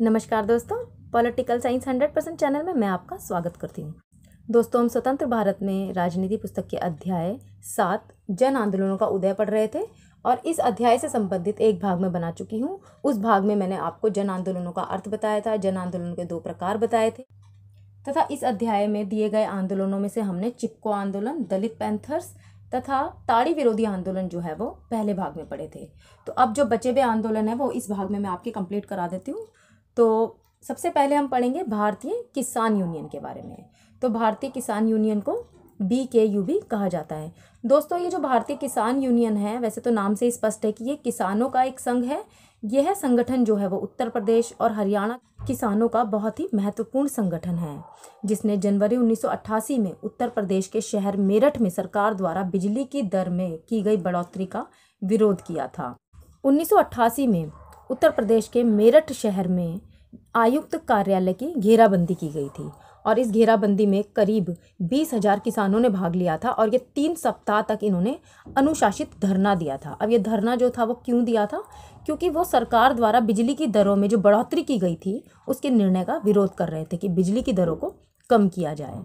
नमस्कार दोस्तों political science hundred percent channel में मैं आपका स्वागत करती हूँ दोस्तों हम स्वतंत्र भारत में राजनीति पुस्तक के अध्याय सात जन आंदोलनों का उदय पढ़ रहे थे और इस अध्याय से संबंधित एक भाग में बना चुकी हूँ उस भाग में मैंने आपको जन आंदोलनों का अर्थ बताया था जन आंदोलन के दो प्रकार बताए थे तथा इस अध्याय में दिए गए आंदोलनों में से हमने चिपको आंदोलन दलित पैंथर्स तथा ताड़ी विरोधी आंदोलन जो है वो पहले भाग में पड़े थे तो अब जो बचे हुए आंदोलन है वो इस भाग में मैं आपके कंप्लीट करा देती हूँ तो सबसे पहले हम पढ़ेंगे भारतीय किसान यूनियन के बारे में तो भारतीय किसान यूनियन को बी के यू भी कहा जाता है दोस्तों ये जो भारतीय किसान यूनियन है वैसे तो नाम से स्पष्ट है कि ये किसानों का एक संघ है यह संगठन जो है वो उत्तर प्रदेश और हरियाणा किसानों का बहुत ही महत्वपूर्ण संगठन है जिसने जनवरी 1988 में उत्तर प्रदेश के शहर मेरठ में सरकार द्वारा बिजली की दर में की गई बढ़ोतरी का विरोध किया था 1988 में उत्तर प्रदेश के मेरठ शहर में आयुक्त कार्यालय की घेराबंदी की गई थी और इस घेराबंदी में करीब बीस हजार किसानों ने भाग लिया था और ये तीन सप्ताह तक इन्होंने अनुशासित धरना दिया था अब ये धरना जो था वो क्यों दिया था क्योंकि वो सरकार द्वारा बिजली की दरों में जो बढ़ोतरी की गई थी उसके निर्णय का विरोध कर रहे थे कि बिजली की दरों को कम किया जाए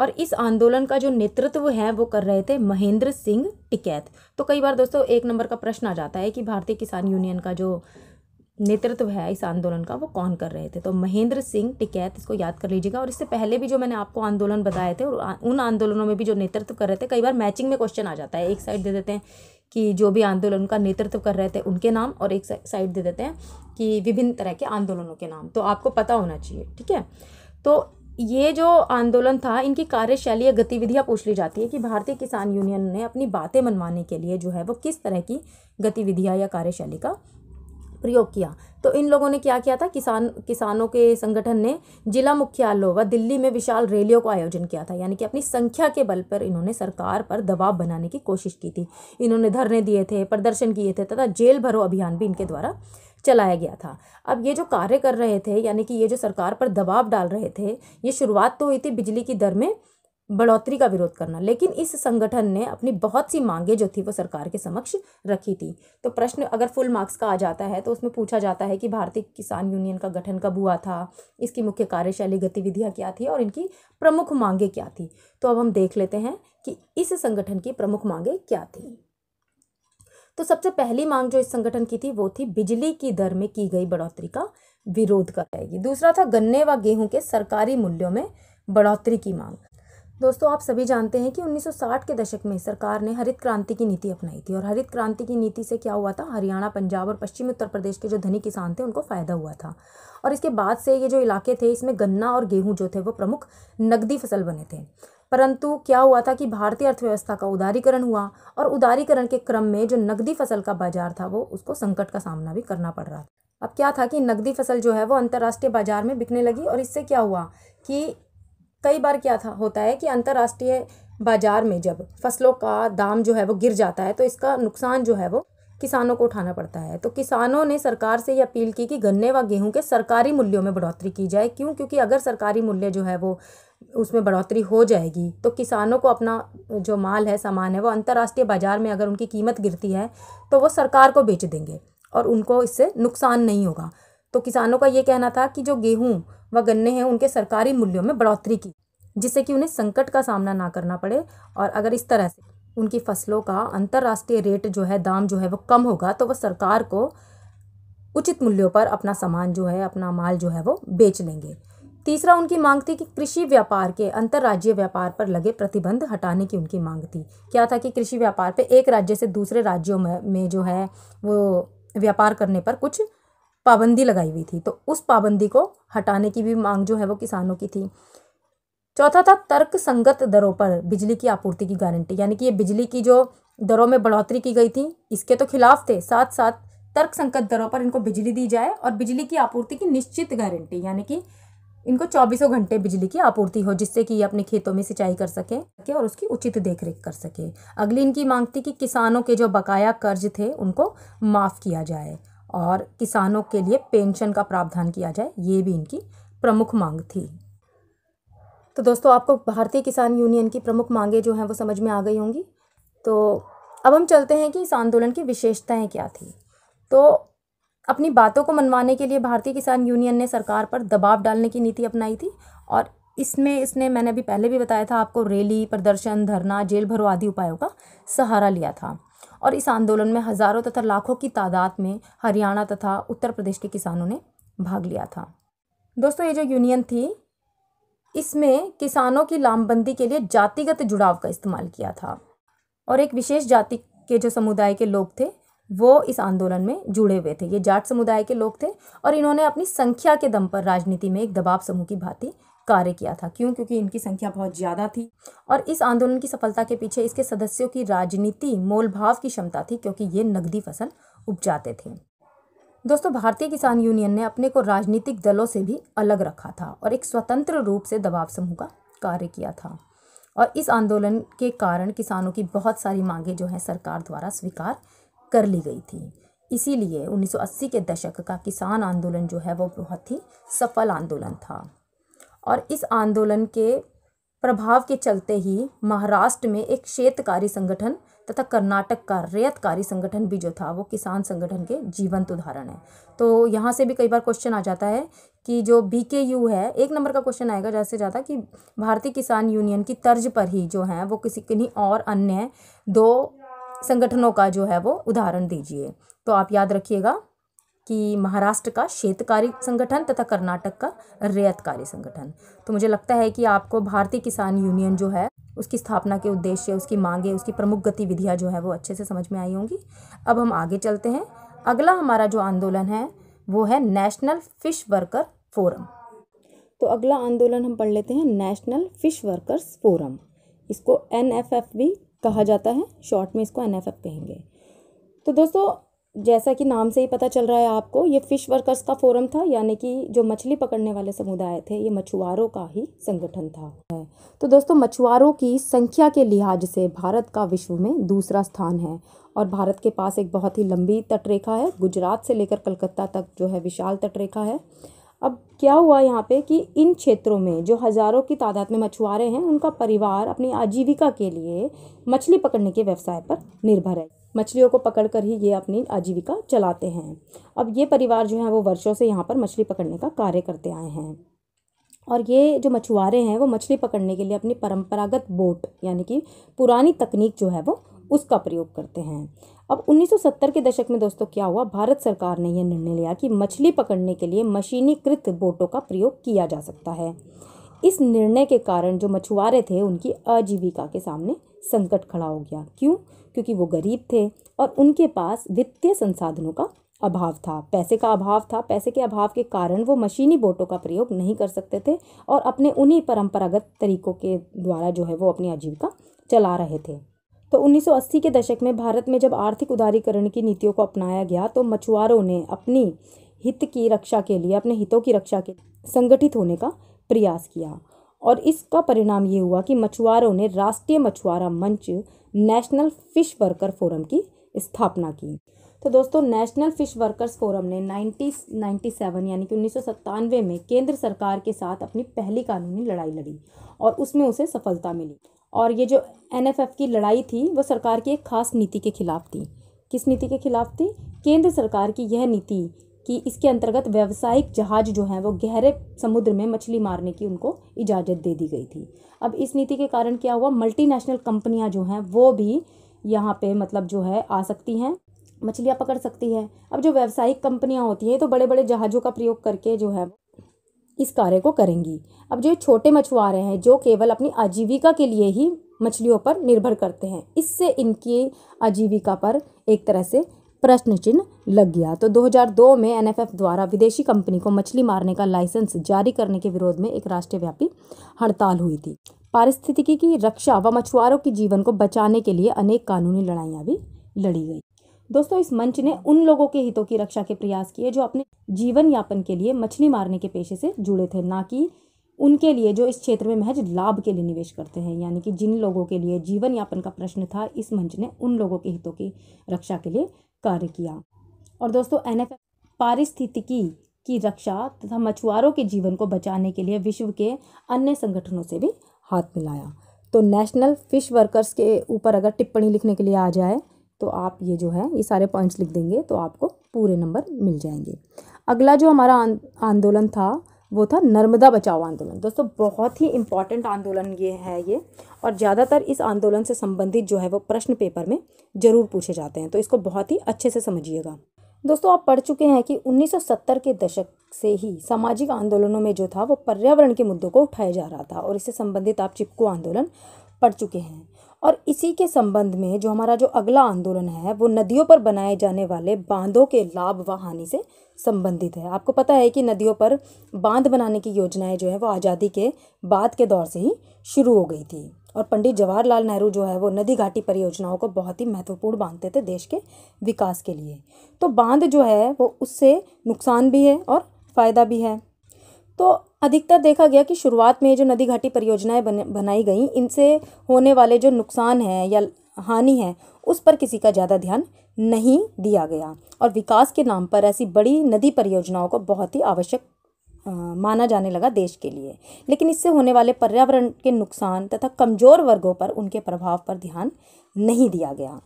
और इस आंदोलन का जो नेतृत्व है वो कर रहे थे महेंद्र सिंह टिकैत तो कई बार दोस्तों एक नंबर का प्रश्न आ जाता है कि भारतीय किसान यूनियन का जो नेतृत्व है इस आंदोलन का वो कौन कर रहे थे तो महेंद्र सिंह टिकैत इसको याद कर लीजिएगा और इससे पहले भी जो मैंने आपको आंदोलन बताए थे और उन आंदोलनों में भी जो नेतृत्व कर रहे थे कई बार मैचिंग में क्वेश्चन आ जाता है एक साइड दे देते हैं कि जो भी आंदोलन का नेतृत्व कर रहे थे उनके नाम और एक साइड दे देते हैं कि विभिन्न तरह के आंदोलनों के नाम तो आपको पता होना चाहिए ठीक है तो ये जो आंदोलन था इनकी कार्यशैली या गतिविधियाँ पूछ ली जाती है कि भारतीय किसान यूनियन ने अपनी बातें मनवाने के लिए जो है वो किस तरह की गतिविधियाँ या कार्यशैली का प्रयोग किया तो इन लोगों ने क्या किया था किसान किसानों के संगठन ने जिला मुख्यालयों व दिल्ली में विशाल रैलियों का आयोजन किया था यानी कि अपनी संख्या के बल पर इन्होंने सरकार पर दबाव बनाने की कोशिश की थी इन्होंने धरने दिए थे प्रदर्शन किए थे तथा जेल भरो अभियान भी इनके द्वारा चलाया गया था अब ये जो कार्य कर रहे थे यानी कि ये जो सरकार पर दबाव डाल रहे थे ये शुरुआत तो हुई थी बिजली की दर में बढ़ोतरी का विरोध करना लेकिन इस संगठन ने अपनी बहुत सी मांगे जो थी वो सरकार के समक्ष रखी थी तो प्रश्न अगर फुल मार्क्स का आ जाता है तो उसमें पूछा जाता है कि भारतीय किसान यूनियन का गठन कब हुआ था इसकी मुख्य कार्यशैली गतिविधियाँ क्या थी और इनकी प्रमुख मांगे क्या थी तो अब हम देख लेते हैं कि इस संगठन की प्रमुख मांगे क्या थी तो सबसे पहली मांग जो इस संगठन की थी वो थी बिजली की दर में की गई बढ़ोतरी का विरोध कराएगी दूसरा था गन्ने व गेहूं के सरकारी मूल्यों में बढ़ोतरी की मांग दोस्तों आप सभी जानते हैं कि 1960 के दशक में सरकार ने हरित क्रांति की नीति अपनाई थी और हरित क्रांति की नीति से क्या हुआ था हरियाणा पंजाब और पश्चिमी उत्तर प्रदेश के जो धनी किसान थे उनको फ़ायदा हुआ था और इसके बाद से ये जो इलाके थे इसमें गन्ना और गेहूँ जो थे वो प्रमुख नकदी फसल बने थे परंतु क्या हुआ था कि भारतीय अर्थव्यवस्था का उदारीकरण हुआ और उदारीकरण के क्रम में जो नकदी फसल का बाजार था वो उसको संकट का सामना भी करना पड़ रहा था अब क्या था कि नकदी फसल जो है वो अंतर्राष्ट्रीय बाजार में बिकने लगी और इससे क्या हुआ कि कई बार क्या था होता है कि अंतर्राष्ट्रीय बाज़ार में जब फसलों का दाम जो है वो गिर जाता है तो इसका नुकसान जो है वो किसानों को उठाना पड़ता है तो किसानों ने सरकार से ये अपील की कि गन्ने व गेहूं के सरकारी मूल्यों में बढ़ोतरी की जाए क्यों क्योंकि अगर सरकारी मूल्य जो है वो उसमें बढ़ोतरी हो जाएगी तो किसानों को अपना जो माल है सामान है वो अंतर्राष्ट्रीय बाज़ार में अगर उनकी कीमत गिरती है तो वो सरकार को बेच देंगे और उनको इससे नुकसान नहीं होगा तो किसानों का ये कहना था कि जो गेहूँ व गन्ने हैं उनके सरकारी मूल्यों में बढ़ोतरी की जिससे कि उन्हें संकट का सामना ना करना पड़े और अगर इस तरह से उनकी फसलों का अंतर्राष्ट्रीय रेट जो है दाम जो है वो कम होगा तो वह सरकार को उचित मूल्यों पर अपना सामान जो है अपना माल जो है वो बेच लेंगे तीसरा उनकी मांग थी कि कृषि व्यापार के अंतर्राज्यीय व्यापार पर लगे प्रतिबंध हटाने की उनकी मांग थी क्या था कि कृषि व्यापार पे एक राज्य से दूसरे राज्यों में में जो है वो व्यापार करने पर कुछ पाबंदी लगाई हुई थी तो उस पाबंदी को हटाने की भी मांग जो है वो किसानों की थी चौथा था तर्क संगत दरों पर बिजली की आपूर्ति की गारंटी यानी कि ये बिजली की जो दरों में बढ़ोतरी की गई थी इसके तो खिलाफ थे साथ साथ तर्क संगत दरों पर इनको बिजली दी जाए और बिजली की आपूर्ति की निश्चित गारंटी यानी कि इनको चौबीसों घंटे बिजली की आपूर्ति हो जिससे कि ये अपने खेतों में सिंचाई कर सके और उसकी उचित देखरेख कर सके अगली इनकी मांग थी कि किसानों के जो बकाया कर्ज थे उनको माफ़ किया जाए और किसानों के लिए पेंशन का प्रावधान किया जाए ये भी इनकी प्रमुख मांग थी तो दोस्तों आपको भारतीय किसान यूनियन की प्रमुख मांगे जो हैं वो समझ में आ गई होंगी तो अब हम चलते हैं कि इस आंदोलन की विशेषताएं क्या थी तो अपनी बातों को मनवाने के लिए भारतीय किसान यूनियन ने सरकार पर दबाव डालने की नीति अपनाई थी और इसमें इसने मैंने अभी पहले भी बताया था आपको रैली प्रदर्शन धरना जेल भरो आदि उपायों का सहारा लिया था और इस आंदोलन में हज़ारों तथा लाखों की तादाद में हरियाणा तथा उत्तर प्रदेश के किसानों ने भाग लिया था दोस्तों ये जो यूनियन थी इसमें किसानों की लामबंदी के लिए जातिगत जुड़ाव का इस्तेमाल किया था और एक विशेष जाति के जो समुदाय के लोग थे वो इस आंदोलन में जुड़े हुए थे ये जाट समुदाय के लोग थे और इन्होंने अपनी संख्या के दम पर राजनीति में एक दबाव समूह की भांति कार्य किया था क्यों क्योंकि इनकी संख्या बहुत ज़्यादा थी और इस आंदोलन की सफलता के पीछे इसके सदस्यों की राजनीति मोलभाव की क्षमता थी क्योंकि ये नकदी फसल उपजाते थे दोस्तों भारतीय किसान यूनियन ने अपने को राजनीतिक दलों से भी अलग रखा था और एक स्वतंत्र रूप से दबाव समूह का कार्य किया था और इस आंदोलन के कारण किसानों की बहुत सारी मांगें जो हैं सरकार द्वारा स्वीकार कर ली गई थी इसीलिए 1980 के दशक का किसान आंदोलन जो है वो बहुत ही सफल आंदोलन था और इस आंदोलन के प्रभाव के चलते ही महाराष्ट्र में एक श्वेतकारी संगठन तथा कर्नाटक का रेयतकारी संगठन भी जो था वो किसान संगठन के जीवंत उदाहरण है तो यहाँ से भी कई बार क्वेश्चन आ जाता है कि जो बी के यू है एक नंबर का क्वेश्चन आएगा ज़्यादा से ज़्यादा कि भारतीय किसान यूनियन की तर्ज पर ही जो है वो किसी किन्हीं और अन्य दो संगठनों का जो है वो उदाहरण दीजिए तो आप याद रखिएगा कि महाराष्ट्र का श्वेतकारी संगठन तथा कर्नाटक का रेयतकारी संगठन तो मुझे लगता है कि आपको भारतीय किसान यूनियन जो है उसकी स्थापना के उद्देश्य उसकी मांगे उसकी प्रमुख गतिविधियाँ जो है वो अच्छे से समझ में आई होंगी अब हम आगे चलते हैं अगला हमारा जो आंदोलन है वो है नेशनल फिश वर्कर फोरम तो अगला आंदोलन हम पढ़ लेते हैं नेशनल फिश वर्कर्स फोरम इसको एन भी कहा जाता है शॉर्ट में इसको एन कहेंगे तो दोस्तों जैसा कि नाम से ही पता चल रहा है आपको ये फ़िश वर्कर्स का फोरम था यानी कि जो मछली पकड़ने वाले समुदाय थे ये मछुआरों का ही संगठन था तो दोस्तों मछुआरों की संख्या के लिहाज से भारत का विश्व में दूसरा स्थान है और भारत के पास एक बहुत ही लंबी तटरेखा है गुजरात से लेकर कलकत्ता तक जो है विशाल तटरेखा है अब क्या हुआ यहाँ पे कि इन क्षेत्रों में जो हज़ारों की तादाद में मछुआरे हैं उनका परिवार अपनी आजीविका के लिए मछली पकड़ने के व्यवसाय पर निर्भर है मछलियों को पकड़ कर ही ये अपनी आजीविका चलाते हैं अब ये परिवार जो है वो वर्षों से यहाँ पर मछली पकड़ने का कार्य करते आए हैं और ये जो मछुआरे हैं वो मछली पकड़ने के लिए अपनी परंपरागत बोट यानी कि पुरानी तकनीक जो है वो उसका प्रयोग करते हैं अब 1970 के दशक में दोस्तों क्या हुआ भारत सरकार ने यह निर्णय लिया कि मछली पकड़ने के लिए मशीनीकृत बोटों का प्रयोग किया जा सकता है इस निर्णय के कारण जो मछुआरे थे उनकी आजीविका के सामने संकट खड़ा हो गया क्यों क्योंकि वो गरीब थे और उनके पास वित्तीय संसाधनों का अभाव था पैसे का अभाव था पैसे के अभाव के कारण वो मशीनी बोटों का प्रयोग नहीं कर सकते थे और अपने उन्हीं परंपरागत तरीकों के द्वारा जो है वो अपनी आजीविका चला रहे थे तो 1980 के दशक में भारत में जब आर्थिक उदारीकरण की नीतियों को अपनाया गया तो मछुआरों ने अपनी हित की रक्षा के लिए अपने हितों की रक्षा के संगठित होने का प्रयास किया और इसका परिणाम ये हुआ कि मछुआरों ने राष्ट्रीय मछुआरा मंच नेशनल फिश वर्कर फोरम की स्थापना की तो दोस्तों नेशनल फिश वर्कर्स फोरम ने 1997 यानी कि उन्नीस में केंद्र सरकार के साथ अपनी पहली कानूनी लड़ाई लड़ी और उसमें उसे सफलता मिली और ये जो एन की लड़ाई थी वो सरकार की एक खास नीति के खिलाफ थी किस नीति के खिलाफ थी केंद्र सरकार की यह नीति कि इसके अंतर्गत व्यावसायिक जहाज जो हैं वो गहरे समुद्र में मछली मारने की उनको इजाज़त दे दी गई थी अब इस नीति के कारण क्या हुआ मल्टीनेशनल कंपनियां जो हैं वो भी यहाँ पे मतलब जो है आ सकती हैं मछलियाँ पकड़ सकती हैं अब जो व्यावसायिक कंपनियाँ होती हैं तो बड़े बड़े जहाज़ों का प्रयोग करके जो है इस कार्य को करेंगी अब जो छोटे मछुआरे हैं जो केवल अपनी आजीविका के लिए ही मछलियों पर निर्भर करते हैं इससे इनकी आजीविका पर एक तरह से प्रश्न चिन्ह लग गया तो 2002 में एनएफएफ द्वारा विदेशी कंपनी को मछली मारने का लाइसेंस जारी करने के विरोध में एक राष्ट्रव्यापी हड़ताल हुई थी पारिस्थितिकी की रक्षा व मछुआरों के जीवन को बचाने के लिए अनेक कानूनी लड़ाइयाँ भी लड़ी गई दोस्तों इस मंच ने उन लोगों के हितों की रक्षा के प्रयास किए जो अपने जीवन यापन के लिए मछली मारने के पेशे से जुड़े थे ना कि उनके लिए जो इस क्षेत्र में महज लाभ के लिए निवेश करते हैं यानी कि जिन लोगों के लिए जीवन यापन का प्रश्न था इस मंच ने उन लोगों के हितों की रक्षा के लिए कार्य किया और दोस्तों एन एफ पारिस्थितिकी की रक्षा तथा मछुआरों के जीवन को बचाने के लिए विश्व के अन्य संगठनों से भी हाथ मिलाया तो नेशनल फिश वर्कर्स के ऊपर अगर टिप्पणी लिखने के लिए आ जाए तो आप ये जो है ये सारे पॉइंट्स लिख देंगे तो आपको पूरे नंबर मिल जाएंगे अगला जो हमारा आंदोलन था वो था नर्मदा बचाओ आंदोलन दोस्तों बहुत ही इम्पॉर्टेंट आंदोलन ये है ये और ज़्यादातर इस आंदोलन से संबंधित जो है वो प्रश्न पेपर में ज़रूर पूछे जाते हैं तो इसको बहुत ही अच्छे से समझिएगा दोस्तों आप पढ़ चुके हैं कि 1970 के दशक से ही सामाजिक आंदोलनों में जो था वो पर्यावरण के मुद्दों को उठाया जा रहा था और इससे संबंधित आप चिपको आंदोलन पढ़ चुके हैं और इसी के संबंध में जो हमारा जो अगला आंदोलन है वो नदियों पर बनाए जाने वाले बांधों के लाभ व हानि से संबंधित है आपको पता है कि नदियों पर बांध बनाने की योजनाएं जो है वो आज़ादी के बाद के दौर से ही शुरू हो गई थी और पंडित जवाहरलाल नेहरू जो है वो नदी घाटी परियोजनाओं को बहुत ही महत्वपूर्ण मानते थे देश के विकास के लिए तो बांध जो है वो उससे नुकसान भी है और फ़ायदा भी है तो अधिकतर देखा गया कि शुरुआत में जो नदी घाटी परियोजनाएं बन, बनाई गई इनसे होने वाले जो नुकसान हैं या हानि है उस पर किसी का ज़्यादा ध्यान नहीं दिया गया और विकास के नाम पर ऐसी बड़ी नदी परियोजनाओं को बहुत ही आवश्यक माना जाने लगा देश के लिए लेकिन इससे होने वाले पर्यावरण के नुकसान तथा कमज़ोर वर्गों पर उनके प्रभाव पर ध्यान नहीं दिया गया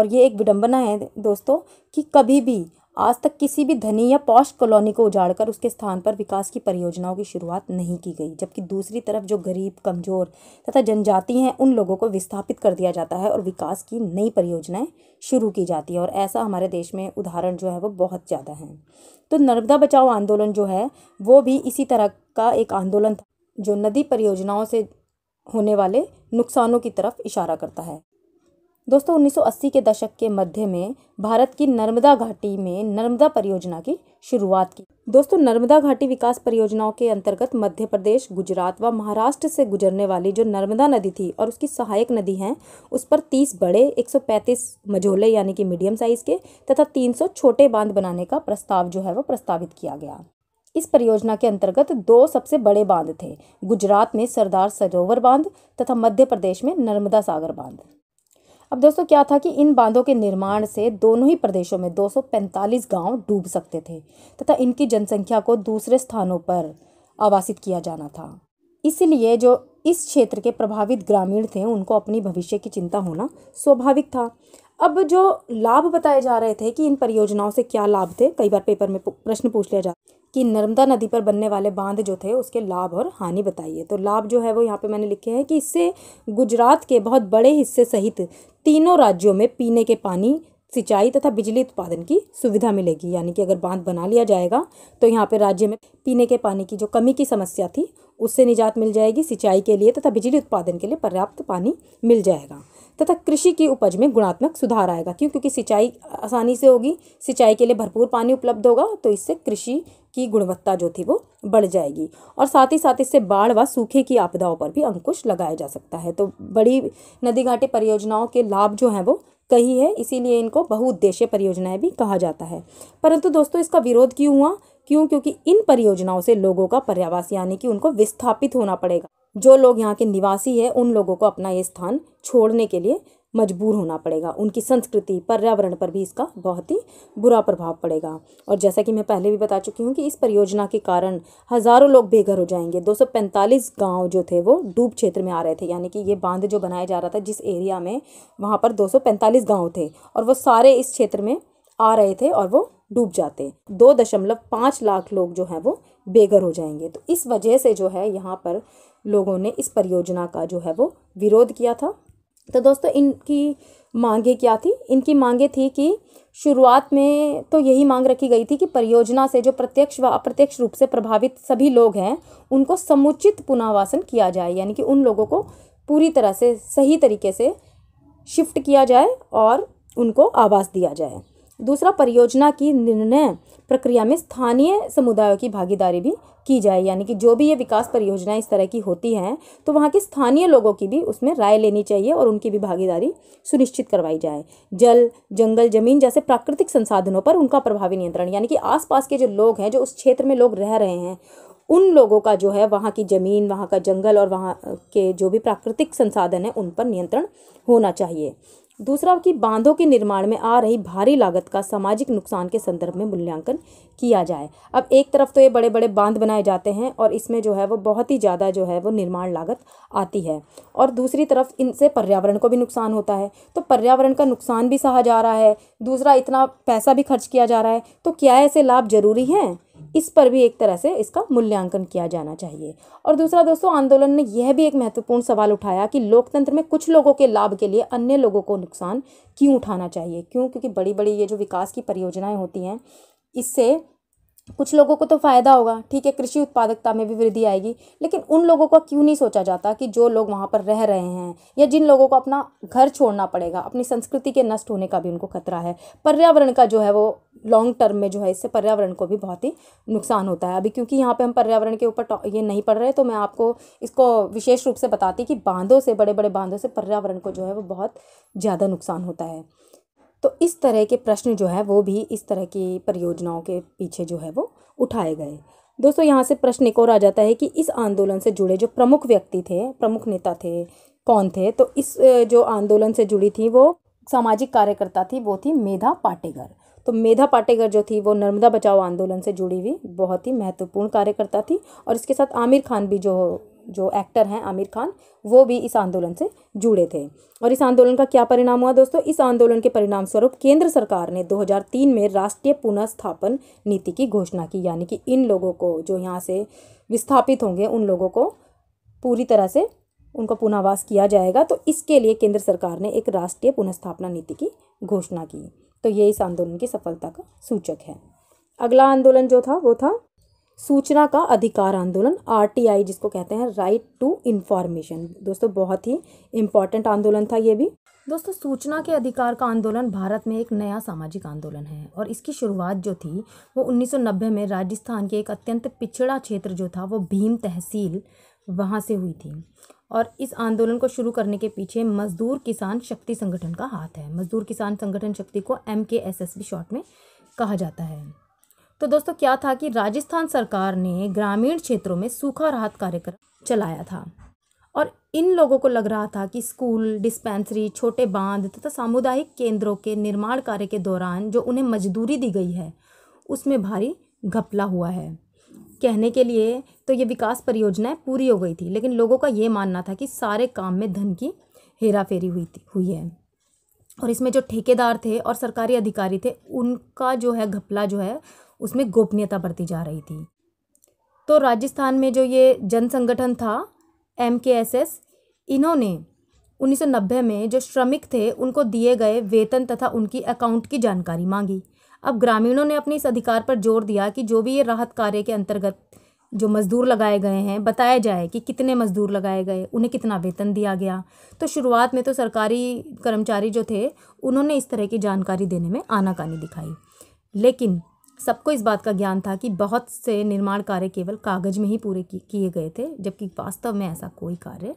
और ये एक विडंबना है दोस्तों कि कभी भी आज तक किसी भी धनी या पौष कॉलोनी को उजाड़कर उसके स्थान पर विकास की परियोजनाओं की शुरुआत नहीं की गई जबकि दूसरी तरफ जो गरीब कमजोर तथा जनजाति हैं उन लोगों को विस्थापित कर दिया जाता है और विकास की नई परियोजनाएं शुरू की जाती है और ऐसा हमारे देश में उदाहरण जो है वो बहुत ज़्यादा हैं तो नर्मदा बचाओ आंदोलन जो है वो भी इसी तरह का एक आंदोलन था जो नदी परियोजनाओं से होने वाले नुकसानों की तरफ इशारा करता है दोस्तों 1980 के दशक के मध्य में भारत की नर्मदा घाटी में नर्मदा परियोजना की शुरुआत की दोस्तों नर्मदा घाटी विकास परियोजनाओं के अंतर्गत मध्य प्रदेश गुजरात व महाराष्ट्र से गुजरने वाली जो नर्मदा नदी थी और उसकी सहायक नदी हैं उस पर 30 बड़े 135 मझोले यानी कि मीडियम साइज़ के तथा 300 छोटे बांध बनाने का प्रस्ताव जो है वो प्रस्तावित किया गया इस परियोजना के अंतर्गत दो सबसे बड़े बांध थे गुजरात में सरदार सरोवर बांध तथा मध्य प्रदेश में नर्मदा सागर बांध अब दोस्तों क्या था कि इन बांधों के निर्माण से दोनों ही प्रदेशों में 245 गांव डूब सकते थे तथा इनकी जनसंख्या को दूसरे स्थानों पर आवासित किया जाना था इसलिए जो इस क्षेत्र के प्रभावित ग्रामीण थे उनको अपनी भविष्य की चिंता होना स्वाभाविक था अब जो लाभ बताए जा रहे थे कि इन परियोजनाओं से क्या लाभ थे कई बार पेपर में प्रश्न पूछ लिया जाता कि नर्मदा नदी पर बनने वाले बांध जो थे उसके लाभ और हानि बताइए तो लाभ जो है वो यहाँ पे मैंने लिखे हैं कि इससे गुजरात के बहुत बड़े हिस्से सहित तीनों राज्यों में पीने के पानी सिंचाई तथा बिजली उत्पादन की सुविधा मिलेगी यानी कि अगर बांध बना लिया जाएगा तो यहाँ पे राज्य में पीने के पानी की जो कमी की समस्या थी उससे निजात मिल जाएगी सिंचाई के लिए तथा बिजली उत्पादन के लिए पर्याप्त पानी मिल जाएगा तथा कृषि की उपज में गुणात्मक सुधार आएगा क्यों क्योंकि सिंचाई आसानी से होगी सिंचाई के लिए भरपूर पानी उपलब्ध होगा तो इससे कृषि की गुणवत्ता जो थी वो बढ़ जाएगी और साथ ही साथ इससे बाढ़ व सूखे की आपदाओं पर भी अंकुश लगाया जा सकता है तो बड़ी नदी घाटी परियोजनाओं के लाभ जो हैं वो कही है इसीलिए इनको बहुउद्देशीय परियोजनाएं भी कहा जाता है परंतु दोस्तों इसका विरोध क्यों हुआ क्यों क्योंकि इन परियोजनाओं से लोगों का पर्यावास यानी कि उनको विस्थापित होना पड़ेगा जो लोग यहाँ के निवासी है उन लोगों को अपना ये स्थान छोड़ने के लिए मजबूर होना पड़ेगा उनकी संस्कृति पर्यावरण पर भी इसका बहुत ही बुरा प्रभाव पड़ेगा और जैसा कि मैं पहले भी बता चुकी हूँ कि इस परियोजना के कारण हज़ारों लोग बेघर हो जाएंगे 245 गांव जो थे वो डूब क्षेत्र में आ रहे थे यानी कि ये बांध जो बनाया जा रहा था जिस एरिया में वहाँ पर 245 सौ थे और वो सारे इस क्षेत्र में आ रहे थे और वो डूब जाते दो दशमलव पाँच लाख लोग जो हैं वो बेघर हो जाएंगे तो इस वजह से जो है यहाँ पर लोगों ने इस परियोजना का जो है वो विरोध किया था तो दोस्तों इनकी मांगे क्या थी इनकी मांगे थी कि शुरुआत में तो यही मांग रखी गई थी कि परियोजना से जो प्रत्यक्ष व अप्रत्यक्ष रूप से प्रभावित सभी लोग हैं उनको समुचित पुनर्वासन किया जाए यानी कि उन लोगों को पूरी तरह से सही तरीके से शिफ्ट किया जाए और उनको आवास दिया जाए दूसरा परियोजना की निर्णय प्रक्रिया में स्थानीय समुदायों की भागीदारी भी की जाए यानी कि जो भी ये विकास परियोजनाएं इस तरह की होती हैं तो वहाँ के स्थानीय लोगों की भी उसमें राय लेनी चाहिए और उनकी भी भागीदारी सुनिश्चित करवाई जाए जल जंगल जमीन जैसे प्राकृतिक संसाधनों पर उनका प्रभावी नियंत्रण यानी कि आसपास के जो लोग हैं जो उस क्षेत्र में लोग रह रहे हैं उन लोगों का जो है वहाँ की ज़मीन वहाँ का जंगल और वहाँ के जो भी प्राकृतिक संसाधन है उन पर नियंत्रण होना चाहिए दूसरा कि बांधों के निर्माण में आ रही भारी लागत का सामाजिक नुकसान के संदर्भ में मूल्यांकन किया जाए अब एक तरफ तो ये बड़े बड़े बांध बनाए जाते हैं और इसमें जो है वो बहुत ही ज़्यादा जो है वो निर्माण लागत आती है और दूसरी तरफ इनसे पर्यावरण को भी नुकसान होता है तो पर्यावरण का नुकसान भी सहा जा रहा है दूसरा इतना पैसा भी खर्च किया जा रहा है तो क्या ऐसे लाभ जरूरी हैं इस पर भी एक तरह से इसका मूल्यांकन किया जाना चाहिए और दूसरा दोस्तों आंदोलन ने यह भी एक महत्वपूर्ण सवाल उठाया कि लोकतंत्र में कुछ लोगों के लाभ के लिए अन्य लोगों को नुकसान क्यों उठाना चाहिए क्यों क्योंकि बड़ी बड़ी ये जो विकास की परियोजनाएं होती हैं इससे कुछ लोगों को तो फ़ायदा होगा ठीक है कृषि उत्पादकता में भी वृद्धि आएगी लेकिन उन लोगों का क्यों नहीं सोचा जाता कि जो लोग वहाँ पर रह रहे हैं या जिन लोगों को अपना घर छोड़ना पड़ेगा अपनी संस्कृति के नष्ट होने का भी उनको खतरा है पर्यावरण का जो है वो लॉन्ग टर्म में जो है इससे पर्यावरण को भी बहुत ही नुकसान होता है अभी क्योंकि यहाँ पर हम पर्यावरण के ऊपर ये नहीं पढ़ रहे तो मैं आपको इसको विशेष रूप से बताती कि बांधों से बड़े बड़े बांधों से पर्यावरण को जो है वो बहुत ज़्यादा नुकसान होता है तो इस तरह के प्रश्न जो है वो भी इस तरह की परियोजनाओं के पीछे जो है वो उठाए गए दोस्तों यहाँ से प्रश्न एक और आ जाता है कि इस आंदोलन से जुड़े जो प्रमुख व्यक्ति थे प्रमुख नेता थे कौन थे तो इस जो आंदोलन से जुड़ी थी वो सामाजिक कार्यकर्ता थी वो थी मेधा पाटेगर तो मेधा पाटेगर जो थी वो नर्मदा बचाओ आंदोलन से जुड़ी हुई बहुत ही महत्वपूर्ण कार्यकर्ता थी और इसके साथ आमिर खान भी जो जो एक्टर हैं आमिर खान वो भी इस आंदोलन से जुड़े थे और इस आंदोलन का क्या परिणाम हुआ दोस्तों इस आंदोलन के परिणाम स्वरूप केंद्र सरकार ने 2003 में राष्ट्रीय पुनर्स्थापन नीति की घोषणा की यानी कि इन लोगों को जो यहाँ से विस्थापित होंगे उन लोगों को पूरी तरह से उनका पुनर्वास किया जाएगा तो इसके लिए केंद्र सरकार ने एक राष्ट्रीय पुनर्स्थापना नीति की घोषणा की तो ये इस आंदोलन की सफलता का सूचक है अगला आंदोलन जो था वो था सूचना का अधिकार आंदोलन आरटीआई जिसको कहते हैं राइट टू इन्फॉर्मेशन दोस्तों बहुत ही इम्पॉर्टेंट आंदोलन था ये भी दोस्तों सूचना के अधिकार का आंदोलन भारत में एक नया सामाजिक आंदोलन है और इसकी शुरुआत जो थी वो 1990 में राजस्थान के एक अत्यंत पिछड़ा क्षेत्र जो था वो भीम तहसील वहाँ से हुई थी और इस आंदोलन को शुरू करने के पीछे मजदूर किसान शक्ति संगठन का हाथ है मजदूर किसान संगठन शक्ति को एम के शॉर्ट में कहा जाता है तो दोस्तों क्या था कि राजस्थान सरकार ने ग्रामीण क्षेत्रों में सूखा राहत कार्यक्रम चलाया था और इन लोगों को लग रहा था कि स्कूल डिस्पेंसरी छोटे बांध तथा सामुदायिक केंद्रों के निर्माण कार्य के दौरान जो उन्हें मजदूरी दी गई है उसमें भारी घपला हुआ है कहने के लिए तो ये विकास परियोजनाएं पूरी हो गई थी लेकिन लोगों का ये मानना था कि सारे काम में धन की हेरा फेरी हुई थी हुई है और इसमें जो ठेकेदार थे और सरकारी अधिकारी थे उनका जो है घपला जो है उसमें गोपनीयता बरती जा रही थी तो राजस्थान में जो ये जन संगठन था एम के एस एस इन्होंने 1990 में जो श्रमिक थे उनको दिए गए वेतन तथा उनकी अकाउंट की जानकारी मांगी अब ग्रामीणों ने अपने इस अधिकार पर जोर दिया कि जो भी ये राहत कार्य के अंतर्गत जो मज़दूर लगाए गए हैं बताया जाए कि कितने मज़दूर लगाए गए उन्हें कितना वेतन दिया गया तो शुरुआत में तो सरकारी कर्मचारी जो थे उन्होंने इस तरह की जानकारी देने में आनाकानी दिखाई लेकिन सबको इस बात का ज्ञान था कि बहुत से निर्माण कार्य केवल कागज़ में ही पूरे किए गए थे जबकि वास्तव में ऐसा कोई कार्य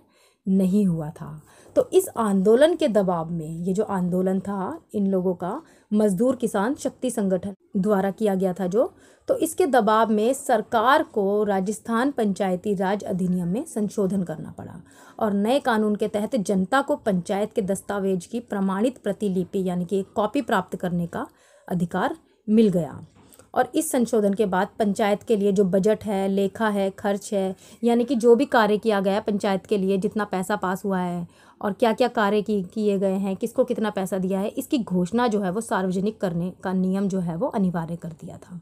नहीं हुआ था तो इस आंदोलन के दबाव में ये जो आंदोलन था इन लोगों का मजदूर किसान शक्ति संगठन द्वारा किया गया था जो तो इसके दबाव में सरकार को राजस्थान पंचायती राज अधिनियम में संशोधन करना पड़ा और नए कानून के तहत जनता को पंचायत के दस्तावेज की प्रमाणित प्रतिलिपि यानी कि एक कॉपी प्राप्त करने का अधिकार मिल गया और इस संशोधन के बाद पंचायत के लिए जो बजट है लेखा है खर्च है यानी कि जो भी कार्य किया गया पंचायत के लिए जितना पैसा पास हुआ है और क्या क्या कार्य किए गए हैं किसको कितना पैसा दिया है इसकी घोषणा जो है वो सार्वजनिक करने का नियम जो है वो अनिवार्य कर दिया था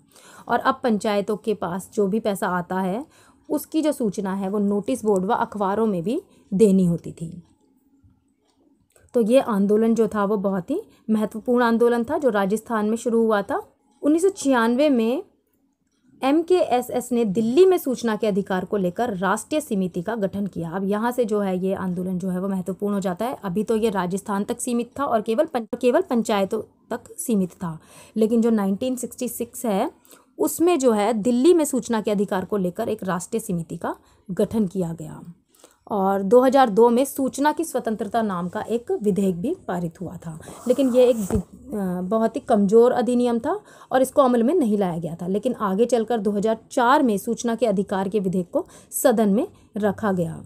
और अब पंचायतों के पास जो भी पैसा आता है उसकी जो सूचना है वो नोटिस बोर्ड व अखबारों में भी देनी होती थी तो ये आंदोलन जो था वो बहुत ही महत्वपूर्ण आंदोलन था जो राजस्थान में शुरू हुआ था उन्नीस में एम के एस एस ने दिल्ली में सूचना के अधिकार को लेकर राष्ट्रीय समिति का गठन किया अब यहाँ से जो है ये आंदोलन जो है वो महत्वपूर्ण हो जाता है अभी तो ये राजस्थान तक सीमित था और केवल पंच केवल पंचायतों तक सीमित था लेकिन जो 1966 है उसमें जो है दिल्ली में सूचना के अधिकार को लेकर एक राष्ट्रीय समिति का गठन किया गया और 2002 में सूचना की स्वतंत्रता नाम का एक विधेयक भी पारित हुआ था लेकिन ये एक बहुत ही कमज़ोर अधिनियम था और इसको अमल में नहीं लाया गया था लेकिन आगे चलकर 2004 में सूचना के अधिकार के विधेयक को सदन में रखा गया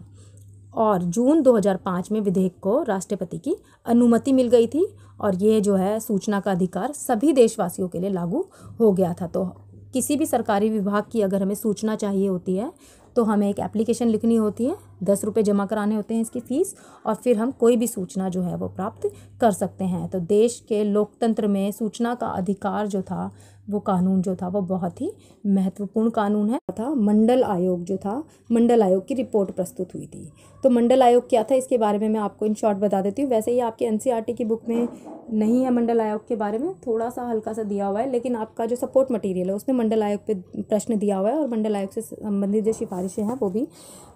और जून 2005 में विधेयक को राष्ट्रपति की अनुमति मिल गई थी और ये जो है सूचना का अधिकार सभी देशवासियों के लिए लागू हो गया था तो किसी भी सरकारी विभाग की अगर हमें सूचना चाहिए होती है तो हमें एक एप्लीकेशन लिखनी होती है दस रुपये जमा कराने होते हैं इसकी फ़ीस और फिर हम कोई भी सूचना जो है वो प्राप्त कर सकते हैं तो देश के लोकतंत्र में सूचना का अधिकार जो था वो कानून जो था वो बहुत ही महत्वपूर्ण कानून है था मंडल आयोग जो था मंडल आयोग की रिपोर्ट प्रस्तुत हुई थी तो मंडल आयोग क्या था इसके बारे में मैं आपको इन शॉर्ट बता देती हूँ वैसे ही आपके एन की बुक में नहीं है मंडल आयोग के बारे में थोड़ा सा हल्का सा दिया हुआ है लेकिन आपका जो सपोर्ट मटेरियल है उसमें मंडल आयोग पे प्रश्न दिया हुआ है और मंडल आयोग से संबंधित जो सिफारिशें हैं वो भी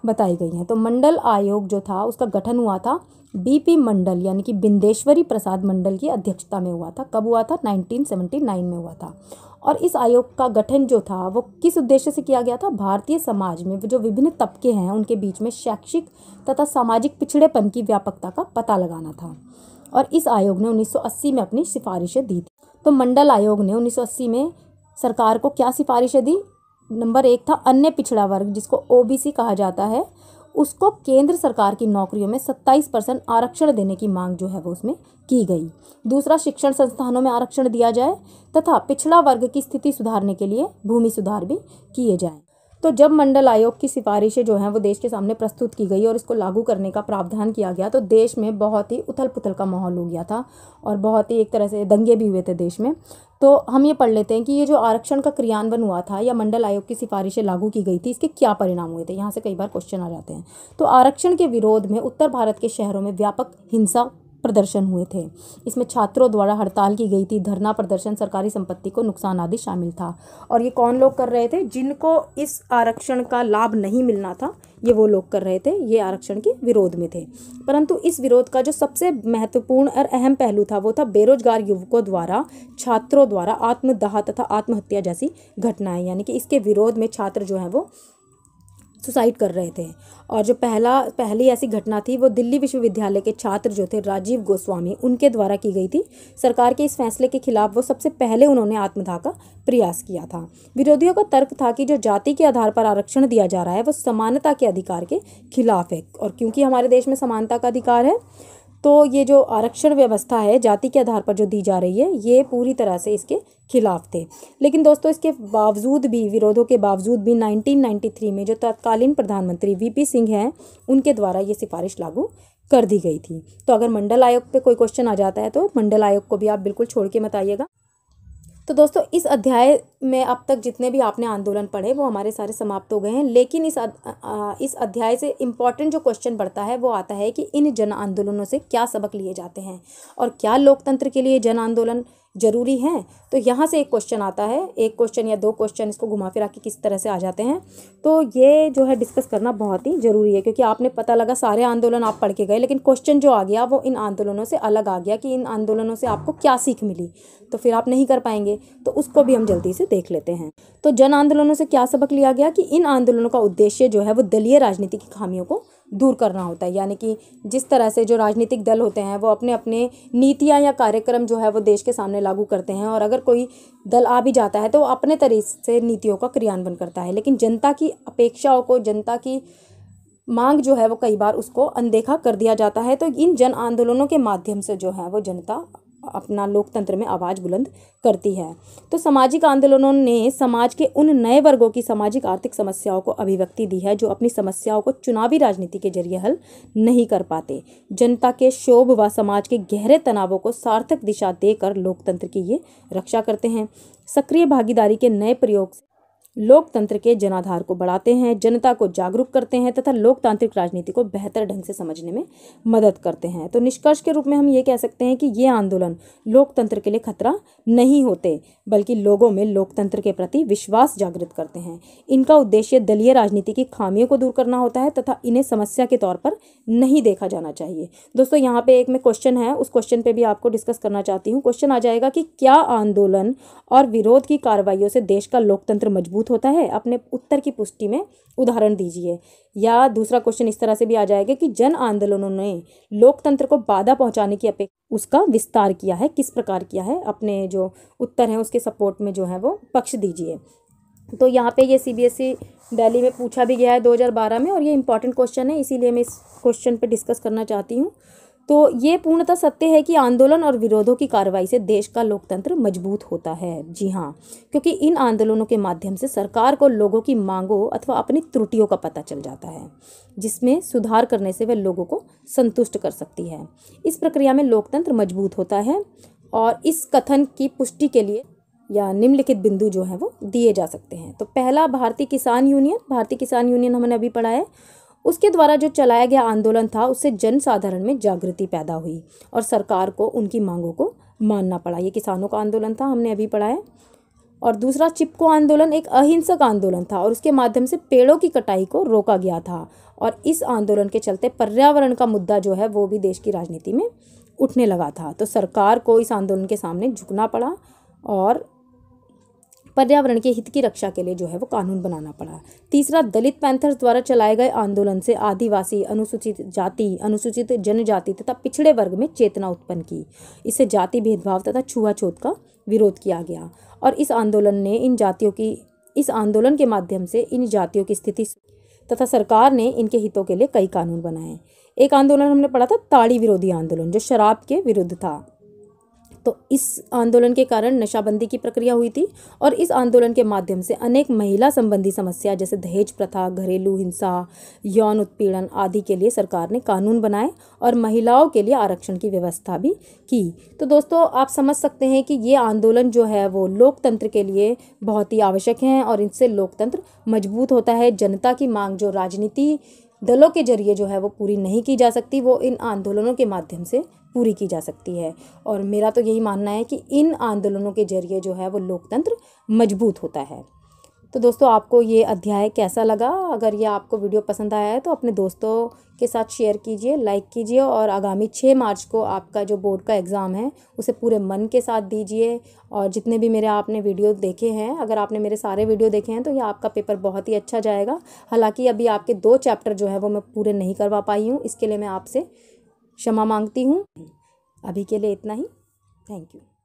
बताई गई हैं तो मंडल आयोग जो था उसका गठन हुआ था बीपी मंडल यानी कि बिंदेश्वरी प्रसाद मंडल की अध्यक्षता में हुआ था कब हुआ था 1979 में हुआ था और इस आयोग का गठन जो था वो किस उद्देश्य से किया गया था भारतीय समाज में जो विभिन्न तबके हैं उनके बीच में शैक्षिक तथा सामाजिक पिछड़ेपन की व्यापकता का पता लगाना था और इस आयोग ने 1980 में अपनी सिफारिशें दी थी तो मंडल आयोग ने 1980 में सरकार को क्या सिफारिशें दी नंबर एक था अन्य पिछड़ा वर्ग जिसको ओबीसी कहा जाता है उसको केंद्र सरकार की नौकरियों में 27 परसेंट आरक्षण देने की मांग जो है वो उसमें की गई दूसरा शिक्षण संस्थानों में आरक्षण दिया जाए तथा पिछड़ा वर्ग की स्थिति सुधारने के लिए भूमि सुधार भी किए जाएँ तो जब मंडल आयोग की सिफारिशें जो हैं वो देश के सामने प्रस्तुत की गई और इसको लागू करने का प्रावधान किया गया तो देश में बहुत ही उथल पुथल का माहौल हो गया था और बहुत ही एक तरह से दंगे भी हुए थे देश में तो हम ये पढ़ लेते हैं कि ये जो आरक्षण का क्रियान्वयन हुआ था या मंडल आयोग की सिफारिशें लागू की गई थी इसके क्या परिणाम हुए थे यहाँ से कई बार क्वेश्चन आ जाते हैं तो आरक्षण के विरोध में उत्तर भारत के शहरों में व्यापक हिंसा प्रदर्शन हुए थे इसमें छात्रों द्वारा हड़ताल की गई थी धरना प्रदर्शन सरकारी संपत्ति को नुकसान आदि शामिल था और ये कौन लोग कर रहे थे जिनको इस आरक्षण का लाभ नहीं मिलना था ये वो लोग कर रहे थे ये आरक्षण के विरोध में थे परंतु इस विरोध का जो सबसे महत्वपूर्ण और अहम पहलू था वो था बेरोजगार युवकों द्वारा छात्रों द्वारा आत्मदाह तथा आत्महत्या जैसी घटनाएं यानी कि इसके विरोध में छात्र जो हैं वो सुसाइड कर रहे थे और जो पहला पहली ऐसी घटना थी वो दिल्ली विश्वविद्यालय के छात्र जो थे राजीव गोस्वामी उनके द्वारा की गई थी सरकार के इस फैसले के खिलाफ वो सबसे पहले उन्होंने आत्मदाह का प्रयास किया था विरोधियों का तर्क था कि जो जाति के आधार पर आरक्षण दिया जा रहा है वो समानता के अधिकार के खिलाफ है और क्योंकि हमारे देश में समानता का अधिकार है तो ये जो आरक्षण व्यवस्था है जाति के आधार पर जो दी जा रही है ये पूरी तरह से इसके खिलाफ थे लेकिन दोस्तों इसके बावजूद भी विरोधों के बावजूद भी 1993 में जो तत्कालीन प्रधानमंत्री वीपी सिंह हैं उनके द्वारा ये सिफारिश लागू कर दी गई थी तो अगर मंडल आयोग पे कोई क्वेश्चन आ जाता है तो मंडल आयोग को भी आप बिल्कुल छोड़ के बताइएगा तो दोस्तों इस अध्याय में अब तक जितने भी आपने आंदोलन पढ़े वो हमारे सारे समाप्त हो गए हैं लेकिन इस आ, इस अध्याय से इम्पॉर्टेंट जो क्वेश्चन बढ़ता है वो आता है कि इन जन आंदोलनों से क्या सबक लिए जाते हैं और क्या लोकतंत्र के लिए जन आंदोलन ज़रूरी हैं तो यहाँ से एक क्वेश्चन आता है एक क्वेश्चन या दो क्वेश्चन इसको घुमा फिरा के किस तरह से आ जाते हैं तो ये जो है डिस्कस करना बहुत ही ज़रूरी है क्योंकि आपने पता लगा सारे आंदोलन आप पढ़ के गए लेकिन क्वेश्चन जो आ गया वो इन आंदोलनों से अलग आ गया कि इन आंदोलनों से आपको क्या सीख मिली तो फिर आप नहीं कर पाएंगे तो उसको भी हम जल्दी से देख लेते हैं तो जन आंदोलनों से क्या सबक लिया गया कि इन आंदोलनों का उद्देश्य जो है वो दलीय राजनीति की खामियों को दूर करना होता है यानी कि जिस तरह से जो राजनीतिक दल होते हैं वो अपने अपने नीतियाँ या कार्यक्रम जो है वो देश के सामने लागू करते हैं और अगर कोई दल आ भी जाता है तो वो अपने तरीके से नीतियों का क्रियान्वयन करता है लेकिन जनता की अपेक्षाओं को जनता की मांग जो है वो कई बार उसको अनदेखा कर दिया जाता है तो इन जन आंदोलनों के माध्यम से जो है वो जनता अपना लोकतंत्र में आवाज़ बुलंद करती है तो सामाजिक आंदोलनों ने समाज के उन नए वर्गों की सामाजिक आर्थिक समस्याओं को अभिव्यक्ति दी है जो अपनी समस्याओं को चुनावी राजनीति के जरिए हल नहीं कर पाते जनता के शोभ व समाज के गहरे तनावों को सार्थक दिशा देकर लोकतंत्र की ये रक्षा करते हैं सक्रिय भागीदारी के नए प्रयोग लोकतंत्र के जनाधार को बढ़ाते हैं जनता को जागरूक करते हैं तथा लोकतांत्रिक राजनीति को बेहतर ढंग से समझने में मदद करते हैं तो निष्कर्ष के रूप में हम ये कह सकते हैं कि ये आंदोलन लोकतंत्र के लिए खतरा नहीं होते बल्कि लोगों में लोकतंत्र के प्रति विश्वास जागृत करते हैं इनका उद्देश्य दलीय राजनीति की खामियों को दूर करना होता है तथा इन्हें समस्या के तौर पर नहीं देखा जाना चाहिए दोस्तों यहाँ पे एक मैं क्वेश्चन है उस क्वेश्चन पे भी आपको डिस्कस करना चाहती हूँ क्वेश्चन आ जाएगा कि क्या आंदोलन और विरोध की कार्रवाइयों से देश का लोकतंत्र मजबूत प्रस्तुत होता है अपने उत्तर की पुष्टि में उदाहरण दीजिए या दूसरा क्वेश्चन इस तरह से भी आ जाएगा कि जन आंदोलनों ने लोकतंत्र को बाधा पहुंचाने की अपेक्षा उसका विस्तार किया है किस प्रकार किया है अपने जो उत्तर हैं उसके सपोर्ट में जो है वो पक्ष दीजिए तो यहाँ पे ये C B S E Delhi में पूछा भी गया है दो हजार बारह में और ये इंपॉर्टेंट क्वेश्चन है इसीलिए मैं इस क्वेश्चन पे डिस्कस करना चाहती हूँ तो ये पूर्णतः सत्य है कि आंदोलन और विरोधों की कार्रवाई से देश का लोकतंत्र मजबूत होता है जी हाँ क्योंकि इन आंदोलनों के माध्यम से सरकार को लोगों की मांगों अथवा अपनी त्रुटियों का पता चल जाता है जिसमें सुधार करने से वह लोगों को संतुष्ट कर सकती है इस प्रक्रिया में लोकतंत्र मजबूत होता है और इस कथन की पुष्टि के लिए या निम्नलिखित बिंदु जो हैं वो दिए जा सकते हैं तो पहला भारतीय किसान यूनियन भारतीय किसान यूनियन हमने अभी पढ़ा है उसके द्वारा जो चलाया गया आंदोलन था उससे जनसाधारण में जागृति पैदा हुई और सरकार को उनकी मांगों को मानना पड़ा ये किसानों का आंदोलन था हमने अभी पढ़ा है और दूसरा चिपको आंदोलन एक अहिंसक आंदोलन था और उसके माध्यम से पेड़ों की कटाई को रोका गया था और इस आंदोलन के चलते पर्यावरण का मुद्दा जो है वो भी देश की राजनीति में उठने लगा था तो सरकार को इस आंदोलन के सामने झुकना पड़ा और पर्यावरण के हित की रक्षा के लिए जो है वो कानून बनाना पड़ा तीसरा दलित पैंथर्स द्वारा चलाए गए आंदोलन से आदिवासी अनुसूचित जाति अनुसूचित जनजाति तथा पिछड़े वर्ग में चेतना उत्पन्न की इससे जाति भेदभाव तथा छुआछूत का विरोध किया गया और इस आंदोलन ने इन जातियों की इस आंदोलन के माध्यम से इन जातियों की स्थिति तथा सरकार ने इनके हितों के लिए कई कानून बनाए एक आंदोलन हमने पढ़ा था ताड़ी विरोधी आंदोलन जो शराब के विरुद्ध था तो इस आंदोलन के कारण नशाबंदी की प्रक्रिया हुई थी और इस आंदोलन के माध्यम से अनेक महिला संबंधी समस्या जैसे दहेज प्रथा घरेलू हिंसा यौन उत्पीड़न आदि के लिए सरकार ने कानून बनाए और महिलाओं के लिए आरक्षण की व्यवस्था भी की तो दोस्तों आप समझ सकते हैं कि ये आंदोलन जो है वो लोकतंत्र के लिए बहुत ही आवश्यक हैं और इनसे लोकतंत्र मजबूत होता है जनता की मांग जो राजनीति दलों के जरिए जो है वो पूरी नहीं की जा सकती वो इन आंदोलनों के माध्यम से पूरी की जा सकती है और मेरा तो यही मानना है कि इन आंदोलनों के जरिए जो है वो लोकतंत्र मजबूत होता है तो दोस्तों आपको ये अध्याय कैसा लगा अगर ये आपको वीडियो पसंद आया है तो अपने दोस्तों के साथ शेयर कीजिए लाइक कीजिए और आगामी छः मार्च को आपका जो बोर्ड का एग्ज़ाम है उसे पूरे मन के साथ दीजिए और जितने भी मेरे आपने वीडियो देखे हैं अगर आपने मेरे सारे वीडियो देखे हैं तो ये आपका पेपर बहुत ही अच्छा जाएगा हालाँकि अभी आपके दो चैप्टर जो है वो मैं पूरे नहीं करवा पाई हूँ इसके लिए मैं आपसे क्षमा मांगती हूँ अभी के लिए इतना ही थैंक यू